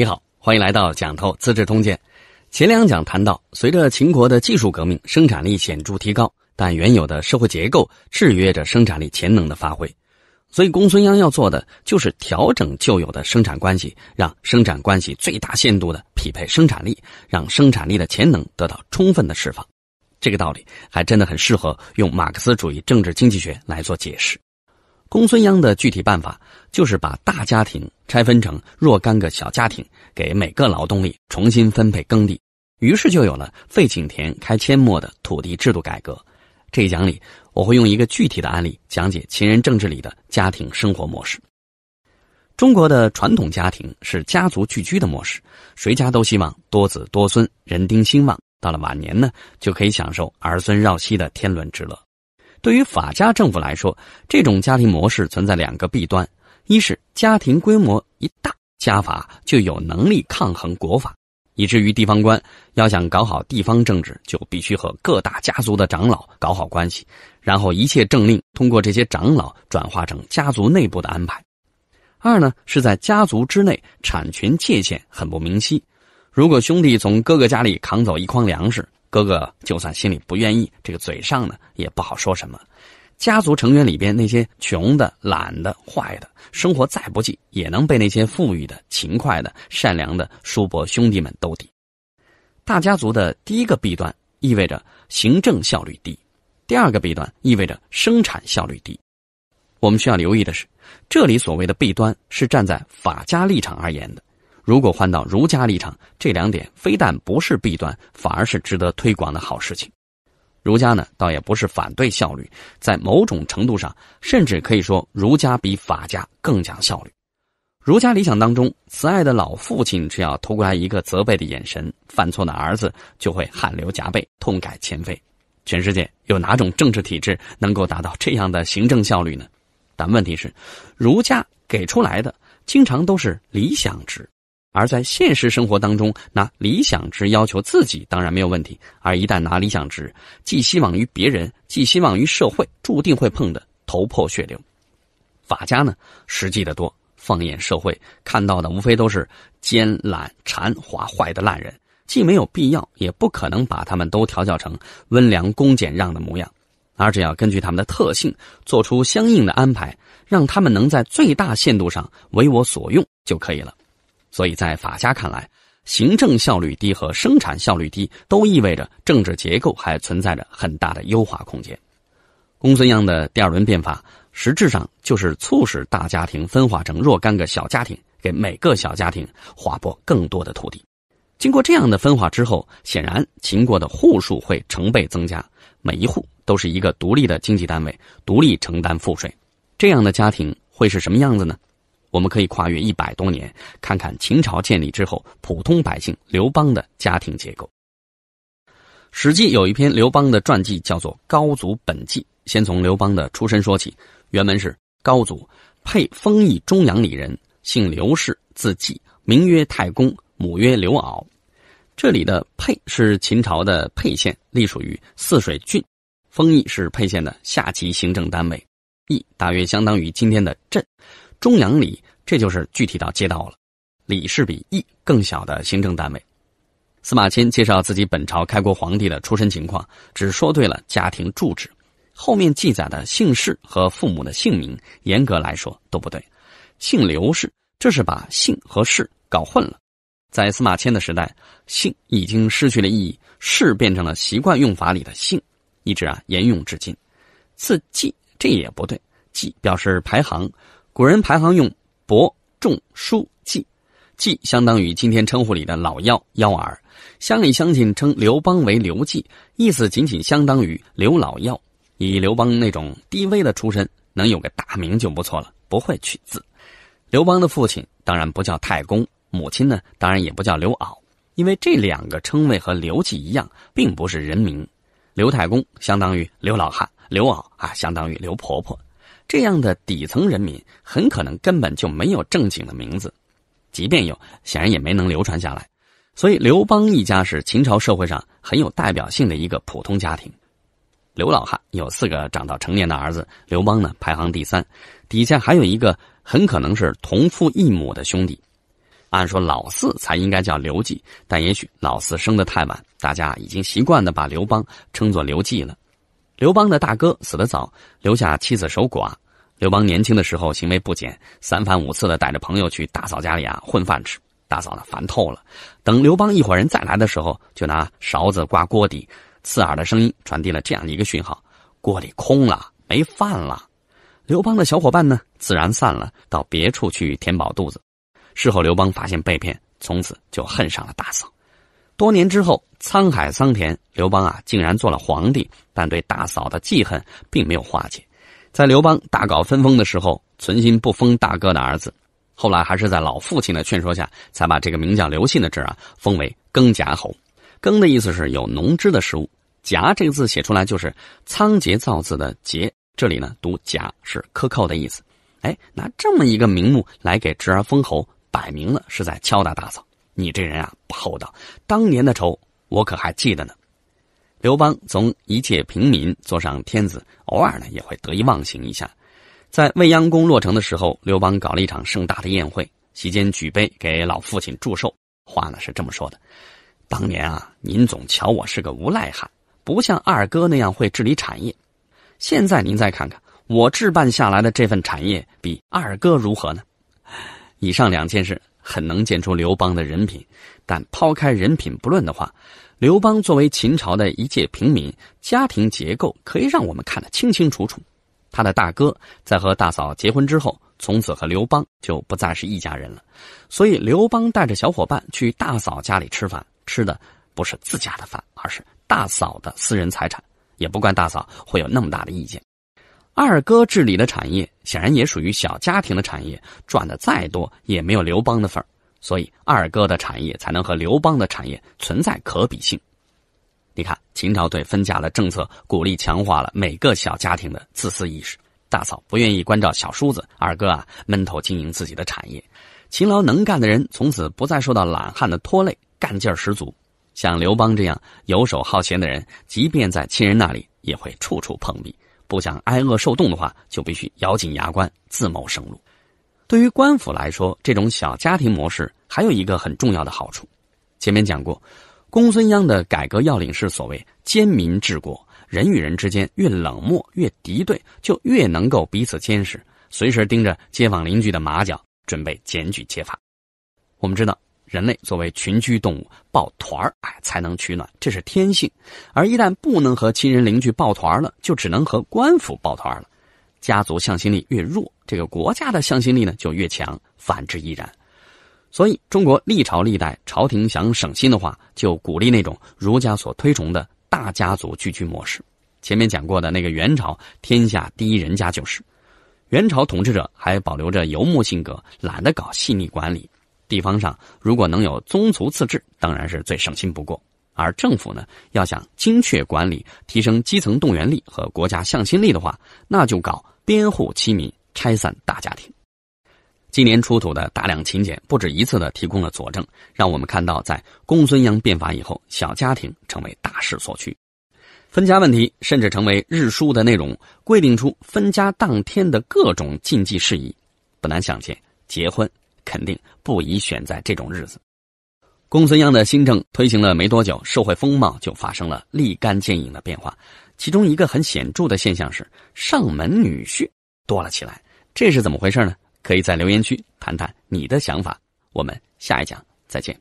你好，欢迎来到《讲透资治通鉴》。前两讲谈到，随着秦国的技术革命，生产力显著提高，但原有的社会结构制约着生产力潜能的发挥。所以，公孙鞅要做的就是调整旧有的生产关系，让生产关系最大限度的匹配生产力，让生产力的潜能得到充分的释放。这个道理还真的很适合用马克思主义政治经济学来做解释。公孙鞅的具体办法就是把大家庭拆分成若干个小家庭，给每个劳动力重新分配耕地，于是就有了废井田、开阡陌的土地制度改革。这一讲里，我会用一个具体的案例讲解秦人政治里的家庭生活模式。中国的传统家庭是家族聚居的模式，谁家都希望多子多孙、人丁兴旺，到了晚年呢，就可以享受儿孙绕膝的天伦之乐。对于法家政府来说，这种家庭模式存在两个弊端：一是家庭规模一大，家法就有能力抗衡国法，以至于地方官要想搞好地方政治，就必须和各大家族的长老搞好关系，然后一切政令通过这些长老转化成家族内部的安排；二呢，是在家族之内产权界限很不明晰，如果兄弟从哥哥家里扛走一筐粮食。哥哥就算心里不愿意，这个嘴上呢也不好说什么。家族成员里边那些穷的、懒的、坏的，生活再不济，也能被那些富裕的、勤快的、善良的叔伯兄弟们兜底。大家族的第一个弊端意味着行政效率低，第二个弊端意味着生产效率低。我们需要留意的是，这里所谓的弊端是站在法家立场而言的。如果换到儒家立场，这两点非但不是弊端，反而是值得推广的好事情。儒家呢，倒也不是反对效率，在某种程度上，甚至可以说儒家比法家更讲效率。儒家理想当中，慈爱的老父亲只要投过来一个责备的眼神，犯错的儿子就会汗流浃背、痛改前非。全世界有哪种政治体制能够达到这样的行政效率呢？但问题是，儒家给出来的经常都是理想值。而在现实生活当中，拿理想值要求自己当然没有问题；而一旦拿理想值寄希望于别人、寄希望于社会，注定会碰得头破血流。法家呢，实际的多。放眼社会，看到的无非都是奸、懒、馋、滑、坏的烂人，既没有必要，也不可能把他们都调教成温良恭俭让的模样。而只要根据他们的特性，做出相应的安排，让他们能在最大限度上为我所用就可以了。所以在法家看来，行政效率低和生产效率低都意味着政治结构还存在着很大的优化空间。公孙鞅的第二轮变法实质上就是促使大家庭分化成若干个小家庭，给每个小家庭划拨更多的土地。经过这样的分化之后，显然秦国的户数会成倍增加，每一户都是一个独立的经济单位，独立承担赋税。这样的家庭会是什么样子呢？我们可以跨越一百多年，看看秦朝建立之后普通百姓刘邦的家庭结构。《史记》有一篇刘邦的传记，叫做《高祖本纪》。先从刘邦的出身说起，原文是：“高祖，沛丰邑中阳里人，姓刘氏，字季，名曰太公，母曰刘媪。”这里的“沛”是秦朝的沛县，隶属于泗水郡；“丰邑”是沛县的下级行政单位，“邑”大约相当于今天的镇。中阳里，这就是具体到街道了。里是比邑更小的行政单位。司马迁介绍自己本朝开国皇帝的出身情况，只说对了家庭住址，后面记载的姓氏和父母的姓名，严格来说都不对。姓刘氏，这是把姓和氏搞混了。在司马迁的时代，姓已经失去了意义，氏变成了习惯用法里的姓，一直啊沿用至今。字季，这也不对，季表示排行。古人排行用伯仲叔季，季相当于今天称呼里的老幺幺儿。乡里乡亲称刘邦为刘季，意思仅仅相当于刘老幺。以刘邦那种低微的出身，能有个大名就不错了，不会取字。刘邦的父亲当然不叫太公，母亲呢当然也不叫刘媪，因为这两个称谓和刘季一样，并不是人名。刘太公相当于刘老汉，刘媪啊相当于刘婆婆。这样的底层人民很可能根本就没有正经的名字，即便有，显然也没能流传下来。所以，刘邦一家是秦朝社会上很有代表性的一个普通家庭。刘老汉有四个长到成年的儿子，刘邦呢排行第三，底下还有一个很可能是同父异母的兄弟。按说老四才应该叫刘季，但也许老四生得太晚，大家已经习惯的把刘邦称作刘季了。刘邦的大哥死得早，留下妻子守寡。刘邦年轻的时候行为不检，三番五次的带着朋友去大嫂家里啊混饭吃。大嫂呢烦透了，等刘邦一伙人再来的时候，就拿勺子刮锅底，刺耳的声音传递了这样一个讯号：锅里空了，没饭了。刘邦的小伙伴呢自然散了，到别处去填饱肚子。事后刘邦发现被骗，从此就恨上了大嫂。多年之后，沧海桑田，刘邦啊，竟然做了皇帝，但对大嫂的记恨并没有化解。在刘邦大搞分封的时候，存心不封大哥的儿子，后来还是在老父亲的劝说下，才把这个名叫刘信的侄儿封为耕夹侯。耕的意思是有农枝的食物，夹这个字写出来就是仓颉造字的“颉”，这里呢读夹是克扣的意思。哎，拿这么一个名目来给侄儿封侯，摆明了是在敲打大嫂。你这人啊不厚道，当年的仇我可还记得呢。刘邦从一介平民坐上天子，偶尔呢也会得意忘形一下。在未央宫落成的时候，刘邦搞了一场盛大的宴会，席间举杯给老父亲祝寿，话呢是这么说的：“当年啊，您总瞧我是个无赖汉，不像二哥那样会治理产业。现在您再看看我置办下来的这份产业，比二哥如何呢？”以上两件事很能见出刘邦的人品，但抛开人品不论的话，刘邦作为秦朝的一介平民，家庭结构可以让我们看得清清楚楚。他的大哥在和大嫂结婚之后，从此和刘邦就不再是一家人了。所以刘邦带着小伙伴去大嫂家里吃饭，吃的不是自家的饭，而是大嫂的私人财产，也不怪大嫂会有那么大的意见。二哥治理的产业显然也属于小家庭的产业，赚的再多也没有刘邦的份儿，所以二哥的产业才能和刘邦的产业存在可比性。你看，秦朝对分家的政策，鼓励强化了每个小家庭的自私意识。大嫂不愿意关照小叔子，二哥啊闷头经营自己的产业，勤劳能干的人从此不再受到懒汉的拖累，干劲儿十足。像刘邦这样游手好闲的人，即便在亲人那里也会处处碰壁。不想挨饿受冻的话，就必须咬紧牙关自谋生路。对于官府来说，这种小家庭模式还有一个很重要的好处。前面讲过，公孙鞅的改革要领是所谓兼民治国，人与人之间越冷漠越敌对，就越能够彼此监视，随时盯着街坊邻居的马脚，准备检举揭发。我们知道。人类作为群居动物，抱团儿哎才能取暖，这是天性。而一旦不能和亲人邻居抱团了，就只能和官府抱团了。家族向心力越弱，这个国家的向心力呢就越强，反之亦然。所以，中国历朝历代，朝廷想省心的话，就鼓励那种儒家所推崇的大家族聚居模式。前面讲过的那个元朝天下第一人家就是，元朝统治者还保留着游牧性格，懒得搞细腻管理。地方上如果能有宗族自治，当然是最省心不过。而政府呢，要想精确管理、提升基层动员力和国家向心力的话，那就搞编户齐民，拆散大家庭。今年出土的大量秦简，不止一次的提供了佐证，让我们看到，在公孙鞅变法以后，小家庭成为大势所趋，分家问题甚至成为日书的内容，规定出分家当天的各种禁忌事宜。不难想见，结婚肯定。不宜选在这种日子。公孙鞅的新政推行了没多久，社会风貌就发生了立竿见影的变化。其中一个很显著的现象是，上门女婿多了起来。这是怎么回事呢？可以在留言区谈谈你的想法。我们下一讲再见。